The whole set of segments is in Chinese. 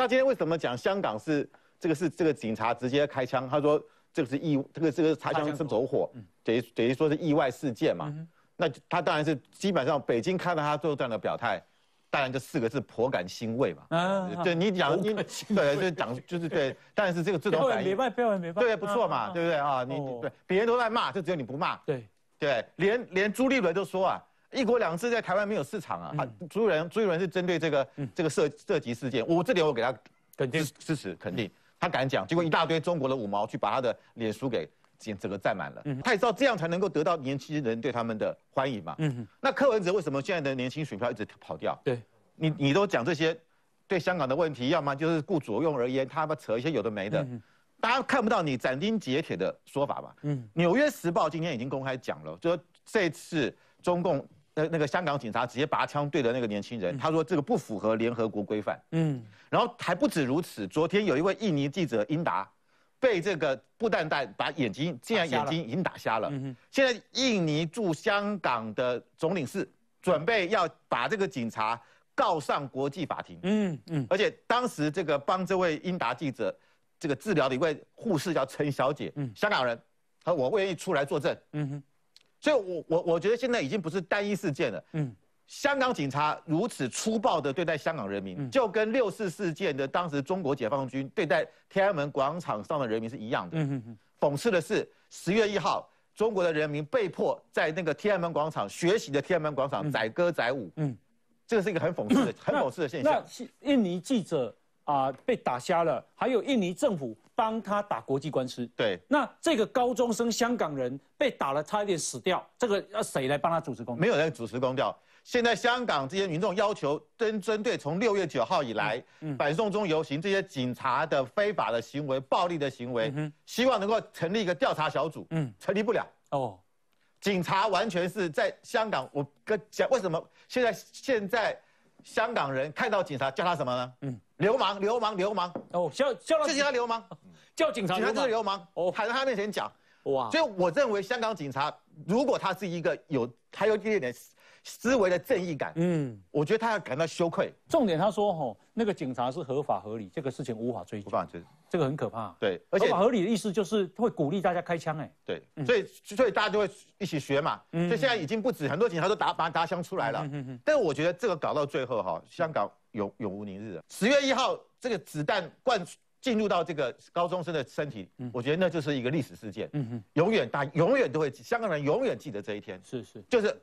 那今天为什么讲香港是这个是这个警察直接开枪？他说这个是意这个这个擦枪走火，等于等于说是意外事件嘛？那他当然是基本上北京看到他做这样的表态，当然这四个字颇感欣慰嘛。嗯，对你讲你对就讲就是对，当然是这个这种反应没办法，没办法，对，不错嘛，对不对啊？你对别人都在骂，就只有你不骂。对对，连连朱立伦都说啊。一国两制在台湾没有市场啊！啊朱仁朱仁是针对这个这个涉涉及事件，我这点我给他肯定支持，肯定他敢讲，结果一大堆中国的五毛去把他的脸书给整个占满了。他也知道这样才能够得到年轻人对他们的欢迎嘛。那柯文哲为什么现在的年轻选票一直跑掉？对你你都讲这些对香港的问题，要么就是顾左用而言，他们扯一些有的没的，大家看不到你斩钉截铁的说法嘛。纽约时报今天已经公开讲了，就说这次中共。那个香港警察直接拔枪对着那个年轻人，他说这个不符合联合国规范。嗯，然后还不止如此，昨天有一位印尼记者英达，被这个布弹弹把眼睛，竟然眼睛已经打瞎了。嗯现在印尼驻香港的总领事准备要把这个警察告上国际法庭。嗯嗯。而且当时这个帮这位英达记者这个治疗的一位护士叫陈小姐，嗯，香港人，她我愿意出来作证。嗯哼。所以，我我我觉得现在已经不是单一事件了。嗯，香港警察如此粗暴的对待香港人民，就跟六四事件的当时中国解放军对待天安门广场上的人民是一样的。嗯哼哼。讽刺的是，十月一号，中国的人民被迫在那个天安门广场学习的天安门广场载歌载舞。嗯，这是一个很讽刺的、很讽刺的现象。印尼记者。啊，被打瞎了，还有印尼政府帮他打国际官司。对，那这个高中生香港人被打了，差一点死掉，这个要谁来帮他主持公道？没有人主持公道。现在香港这些民众要求针针对从六月九号以来，嗯，反送中游行这些警察的非法的行为、暴力的行为，希望能够成立一个调查小组。嗯，成立不了。哦，警察完全是在香港，我跟讲为什么现在现在。香港人看到警察叫他什么呢？嗯，流氓，流氓，流氓。哦，叫叫他，这叫流氓。叫警察，警察就是流氓。哦，喊在他面前讲，哇！所以我认为香港警察，如果他是一个有还有一点点思维的正义感，嗯，我觉得他要感到羞愧。重点他说，吼，那个警察是合法合理，这个事情无法追究。无法追。这个很可怕，对，而且合理的意思就是会鼓励大家开枪，哎，对，所以所以大家就会一起学嘛，所以现在已经不止很多警，他都打把打枪出来了，嗯嗯嗯，但是我觉得这个搞到最后哈，香港永永无宁日十月一号，这个子弹灌进入到这个高中生的身体，我觉得那就是一个历史事件，嗯哼，永远大永远都会，香港人永远记得这一天，是是，就是。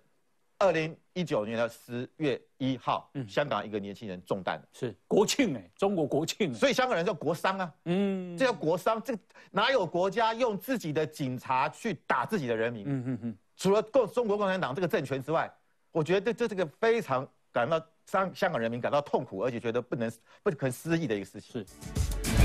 二零一九年的十月一号，嗯，香港一个年轻人中弹，是国庆哎，中国国庆，所以香港人叫国商啊，嗯，这叫国商，这哪有国家用自己的警察去打自己的人民？嗯嗯嗯，除了共中国共产党这个政权之外，我觉得这是个非常感到伤香港人民感到痛苦，而且觉得不能不可思议的一个事情。是。